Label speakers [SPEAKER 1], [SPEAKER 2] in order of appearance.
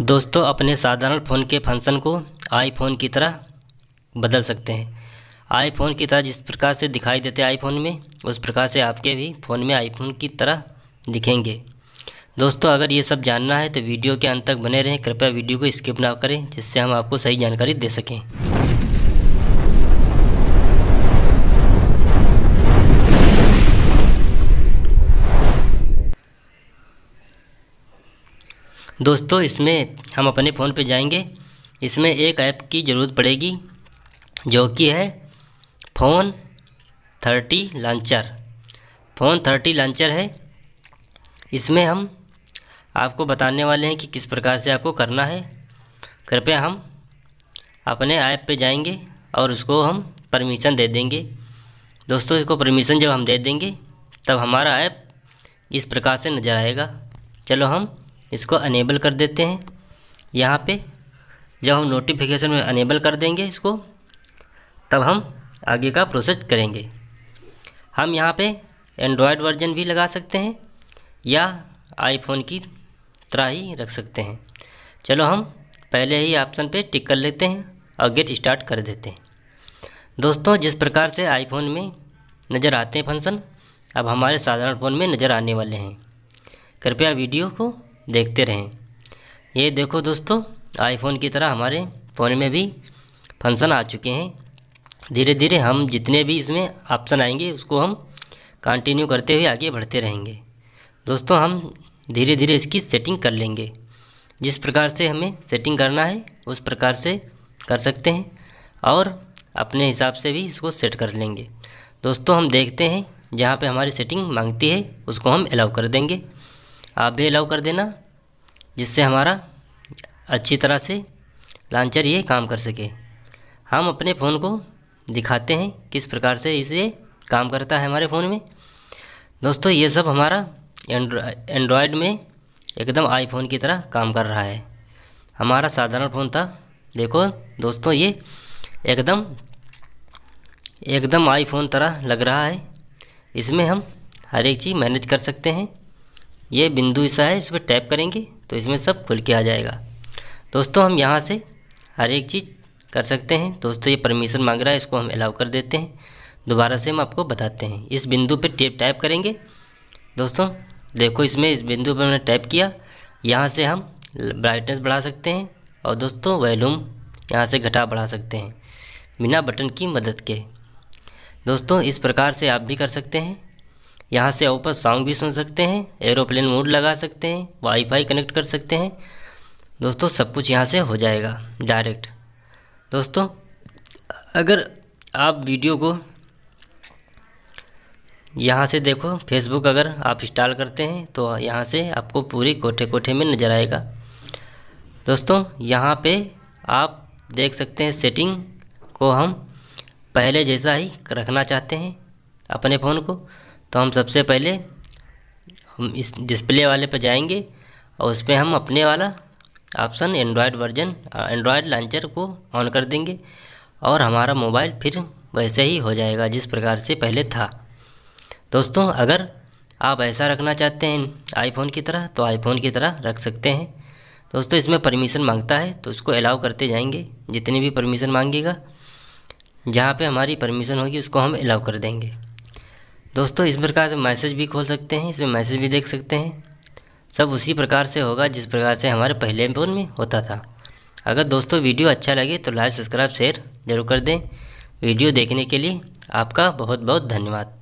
[SPEAKER 1] दोस्तों अपने साधारण फ़ोन के फंक्शन को आईफोन की तरह बदल सकते हैं आईफोन की तरह जिस प्रकार से दिखाई देते हैं आईफोन में उस प्रकार से आपके भी फ़ोन में आईफोन की तरह दिखेंगे दोस्तों अगर ये सब जानना है तो वीडियो के अंत तक बने रहें कृपया वीडियो को स्किप ना करें जिससे हम आपको सही जानकारी दे सकें दोस्तों इसमें हम अपने फ़ोन पे जाएंगे इसमें एक ऐप की ज़रूरत पड़ेगी जो कि है phone thirty launcher phone thirty launcher है इसमें हम आपको बताने वाले हैं कि किस प्रकार से आपको करना है कृपया हम अपने ऐप पे जाएंगे और उसको हम परमिशन दे देंगे दोस्तों इसको परमिशन जब हम दे देंगे तब हमारा ऐप इस प्रकार से नज़र आएगा चलो हम इसको अनेबल कर देते हैं यहाँ पे जब हम नोटिफिकेशन में अनेबल कर देंगे इसको तब हम आगे का प्रोसेस करेंगे हम यहाँ पे एंड्रॉयड वर्जन भी लगा सकते हैं या आईफोन की तरह ही रख सकते हैं चलो हम पहले ही ऑप्शन पे टिक कर लेते हैं और गेट स्टार्ट कर देते हैं दोस्तों जिस प्रकार से आईफोन में नज़र आते हैं फंक्शन अब हमारे साधारण फ़ोन में नज़र आने वाले हैं कृपया वीडियो को देखते रहें ये देखो दोस्तों आईफोन की तरह हमारे फ़ोन में भी फंक्शन आ चुके हैं धीरे धीरे हम जितने भी इसमें ऑप्शन आएंगे उसको हम कंटिन्यू करते हुए आगे बढ़ते रहेंगे दोस्तों हम धीरे धीरे इसकी सेटिंग कर लेंगे जिस प्रकार से हमें सेटिंग करना है उस प्रकार से कर सकते हैं और अपने हिसाब से भी इसको सेट कर लेंगे दोस्तों हम देखते हैं जहाँ पे हमारी सेटिंग मांगती है उसको हम अलाउ कर देंगे आप भी अलाउ कर देना जिससे हमारा अच्छी तरह से लॉन्चर ये काम कर सके हम अपने फ़ोन को दिखाते हैं किस प्रकार से इसे काम करता है हमारे फ़ोन में दोस्तों ये सब हमारा एंड्रॉयड में एकदम आईफोन की तरह काम कर रहा है हमारा साधारण फ़ोन था देखो दोस्तों ये एकदम एकदम आईफोन तरह लग रहा है इसमें हम हर एक चीज़ मैनेज कर सकते हैं ये बिंदु ऐसा है इस पर टैप करेंगे तो इसमें सब खुल के आ जाएगा दोस्तों हम यहाँ से हर एक चीज़ कर सकते हैं दोस्तों ये परमिशन मांग रहा है इसको हम अलाउ कर देते हैं दोबारा से हम आपको बताते हैं इस बिंदु पर टेप टाइप करेंगे दोस्तों देखो इसमें इस बिंदु पर हमने टाइप किया यहाँ से हम ब्राइटनेस बढ़ा सकते हैं और दोस्तों वैल्यूम यहाँ से घटा बढ़ा सकते हैं बिना बटन की मदद के दोस्तों इस प्रकार से आप भी कर सकते हैं यहाँ से ऊपर सॉन्ग भी सुन सकते हैं एरोप्लेन मोड लगा सकते हैं वाईफाई कनेक्ट कर सकते हैं दोस्तों सब कुछ यहाँ से हो जाएगा डायरेक्ट दोस्तों अगर आप वीडियो को यहाँ से देखो फेसबुक अगर आप इंस्टॉल करते हैं तो यहाँ से आपको पूरी कोठे कोठे में नज़र आएगा दोस्तों यहाँ पे आप देख सकते हैं सेटिंग को हम पहले जैसा ही रखना चाहते हैं अपने फ़ोन को तो हम सबसे पहले हम इस डिस्प्ले वाले पर जाएंगे और उस पर हम अपने वाला option Android version Android launcher को ऑन कर देंगे और हमारा मोबाइल फिर वैसे ही हो जाएगा जिस प्रकार से पहले था दोस्तों अगर आप ऐसा रखना चाहते हैं आईफोन की तरह तो आईफोन की तरह रख सकते हैं दोस्तों इसमें परमिशन मांगता है तो उसको अलाउ करते जाएंगे जितनी भी परमिशन मांगेगा जहाँ पे हमारी परमिशन होगी उसको हम अलाउ कर देंगे दोस्तों इस प्रकार से मैसेज भी खोल सकते हैं इसमें मैसेज भी देख सकते हैं सब उसी प्रकार से होगा जिस प्रकार से हमारे पहले फ़ोन में होता था अगर दोस्तों वीडियो अच्छा लगे तो लाइक सब्सक्राइब शेयर जरूर कर दें वीडियो देखने के लिए आपका बहुत बहुत धन्यवाद